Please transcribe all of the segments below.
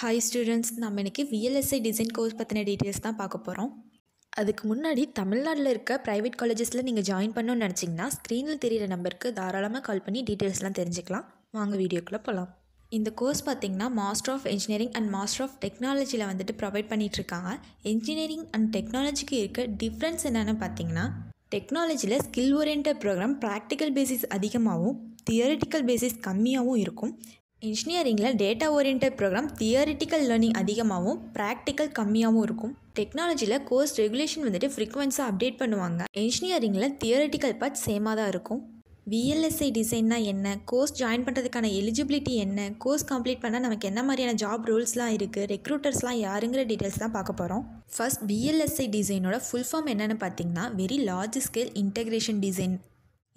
hi students நம்ம இன்றைக்கி VLSI design course பற்றின டீட்டெயில்ஸ் தான் பார்க்க போகிறோம் அதுக்கு முன்னாடி தமிழ்நாட்டில் இருக்க ப்ரைவேட் காலேஜஸில் நீங்கள் ஜாயின் பண்ணணும்னு நினச்சிங்கன்னா ஸ்க்ரீனில் தெரியிற நம்பருக்கு தாராளமாக கால் பண்ணி டீட்டெயில்ஸ்லாம் தெரிஞ்சுக்கலாம் வாங்க வீடியோக்குள்ளே போகலாம் இந்த கோர்ஸ் பார்த்திங்கன்னா master of engineering and master ஆஃப் டெக்னாலஜியில் வந்துட்டு ப்ரொவைட் பண்ணிகிட்ருக்காங்க இன்ஜினியரிங் அண்ட் டெக்னாலஜிக்கு இருக்க டிஃப்ரென்ஸ் என்னென்னு பார்த்தீங்கன்னா டெக்னாலஜியில் skill oriented programme practical basis அதிகமாகவும் தியரிட்டிக்கல் பேசிஸ் கம்மியாகவும் இருக்கும் இன்ஜினியரிங்கில் data oriented programme theoretical learning அதிகமாகவும் ப்ராக்டிக்கல் கம்மியாகவும் இருக்கும் டெக்னாலஜியில் கோர்ஸ் ரெகுலேஷன் வந்துட்டு ஃப்ரீக்வன்ஸாக அப்டேட் பண்ணுவாங்க இன்ஜினியரிங்கில் தியரிட்டிக்கல் பார்ட் சேமாக தான் இருக்கும் விஎல்எஸ்ஐ டிசைன்னா என்ன கோர்ஸ் ஜாயின் பண்ணுறதுக்கான எலிஜிபிலிட்டி என்ன கோர்ஸ் கம்ப்ளீட் பண்ணால் நமக்கு என்ன மாதிரியான ஜாப் ரூல்ஸ்லாம் இருக்குது ரெக்ரூட்டர்ஸ்லாம் யாருங்கிற டீட்டெயில்ஸ் தான் பார்க்க போகிறோம் ஃபர்ஸ்ட் பிஎல்எஸ்ஐ டிசைனோட ஃபுல் ஃபார்ம் என்னென்னு பார்த்தீங்கன்னா very large scale integration design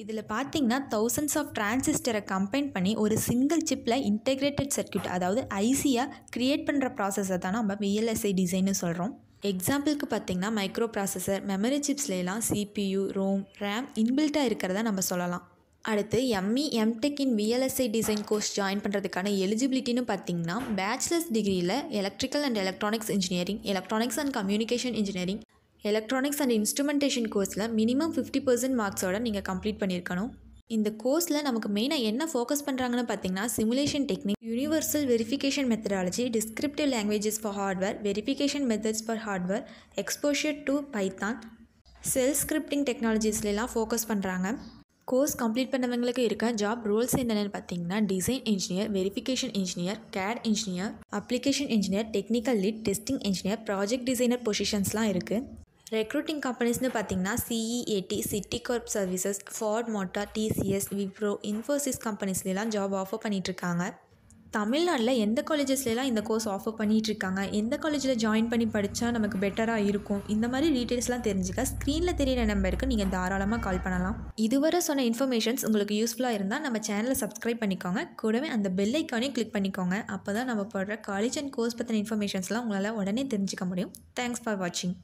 இதில் பார்த்தீங்கன்னா தௌசண்ட்ஸ் ஆஃப் டிரான்சிஸ்டரை கம்பைன் பண்ணி ஒரு சிங்கிள் சிப்பில் இன்டெகிரேட்டட் சர்க்கியூட் அதாவது ஐசியாக க்ரியேட் பண்ணுற ப்ராசஸை தான் நம்ம விஎல்எஸ்ஐ டிசைன்னு சொல்கிறோம் எக்ஸாம்பிளுக்கு பார்த்திங்கன்னா மைக்ரோ ப்ராசஸர் மெமரி சிப்ஸ்லாம் சிபியு ரோம் ரேம் இன்பில்ட்டாக இருக்கிறத நம்ம சொல்லலாம் அடுத்து ME MTech e, in VLSI design course join பண்ணுறதுக்கான எலிஜிபிலிட்டின்னு பார்த்தீங்கன்னா பேச்சுலர்ஸ் டிகிரியில் electrical and electronics engineering electronics and communication engineering electronics and instrumentation கோர்ஸில் மினிமம் ஃபிஃப்டி பர்சன்ட் மார்க்ஸோட நீங்கள் கம்ப்ளீட் பண்ணியிருக்கணும் இந்த கோர்ஸில் நமக்கு மெயினாக என்ன ஃபோக்கஸ் பண்ணுறாங்கன்னு பார்த்தீங்கன்னா simulation technique universal verification methodology descriptive languages for hardware verification methods for hardware exposure to Python shell scripting டெக்னாலஜிஸ்லாம் ஃபோக்கஸ் பண்ணுறாங்க கோர்ஸ் கம்ப்ளீட் பண்ணவங்களுக்கு இருக்க ஜாப் ரோல்ஸ் என்னென்னு பார்த்தீங்கன்னா design engineer verification engineer CAD engineer application engineer technical lead testing engineer project designer பொசிஷன்ஸ்லாம் இருக்குது recruiting கம்பெனிஸ்னு பார்த்தீங்கன்னா சிஇஏடி Citicorp services Ford Motor TCS Wipro Infosys கம்பெனிஸ்லாம் ஜாப் ஆஃபர் பண்ணிகிட்ருக்காங்க தமிழ்நாட்டில் எந்த காலேஜஸ்லாம் இந்த கோர்ஸ் ஆஃபர் பண்ணிகிட்ருக்காங்க எந்த காலேஜில் ஜாயின் பண்ணி படித்தா நமக்கு பெட்டராக இருக்கும் இந்த மாதிரி டீட்டெயில்ஸ்லாம் தெரிஞ்சுக்க ஸ்க்ரீனில் தெரியிற நம்பருக்கு நீங்கள் தாராளமாக கால் பண்ணலாம் இதுவரை சொன்ன இன்ஃபர்மேஷன்ஸ் உங்களுக்கு யூஸ்ஃபுல்லாக இருந்தால் நம்ம சேனலை சப்ஸ்கிரைப் பண்ணிக்கோங்க கூடவே அந்த பெல் ஐக்கானையும் கிளிக் பண்ணிக்கோங்க அப்போ தான் நம்ம போடுற காலேஜ் அண்ட் கோர்ஸ் பற்றின இன்ஃபர்மேஷன்ஸ்லாம் உங்களால் உடனே தெரிஞ்சுக்க முடியும் தேங்க்ஸ் ஃபார் வாட்சிங்